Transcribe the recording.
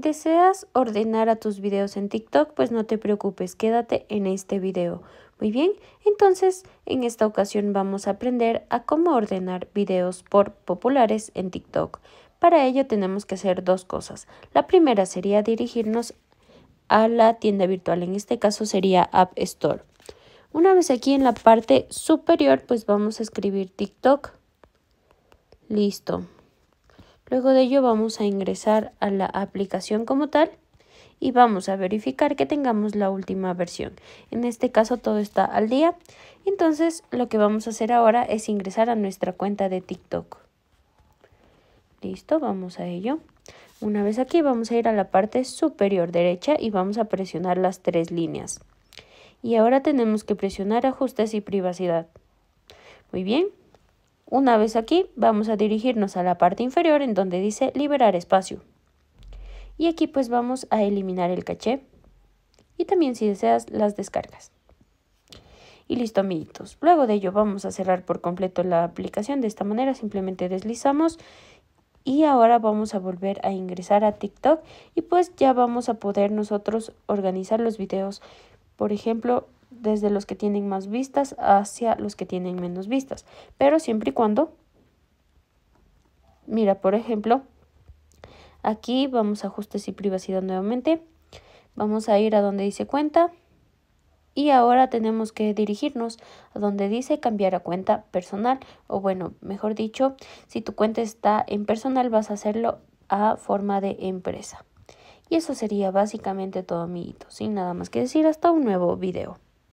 ¿Deseas ordenar a tus videos en TikTok? Pues no te preocupes, quédate en este video. Muy bien, entonces en esta ocasión vamos a aprender a cómo ordenar videos por populares en TikTok. Para ello tenemos que hacer dos cosas. La primera sería dirigirnos a la tienda virtual, en este caso sería App Store. Una vez aquí en la parte superior, pues vamos a escribir TikTok. Listo. Luego de ello vamos a ingresar a la aplicación como tal y vamos a verificar que tengamos la última versión. En este caso todo está al día. Entonces lo que vamos a hacer ahora es ingresar a nuestra cuenta de TikTok. Listo, vamos a ello. Una vez aquí vamos a ir a la parte superior derecha y vamos a presionar las tres líneas. Y ahora tenemos que presionar ajustes y privacidad. Muy bien, una vez aquí, vamos a dirigirnos a la parte inferior en donde dice liberar espacio. Y aquí pues vamos a eliminar el caché y también si deseas las descargas. Y listo amiguitos. Luego de ello vamos a cerrar por completo la aplicación. De esta manera simplemente deslizamos y ahora vamos a volver a ingresar a TikTok y pues ya vamos a poder nosotros organizar los videos. Por ejemplo, desde los que tienen más vistas hacia los que tienen menos vistas, pero siempre y cuando, mira, por ejemplo, aquí vamos a ajustes y privacidad nuevamente, vamos a ir a donde dice cuenta y ahora tenemos que dirigirnos a donde dice cambiar a cuenta personal o bueno, mejor dicho, si tu cuenta está en personal vas a hacerlo a forma de empresa. Y eso sería básicamente todo, amiguitos. Sin nada más que decir, hasta un nuevo video.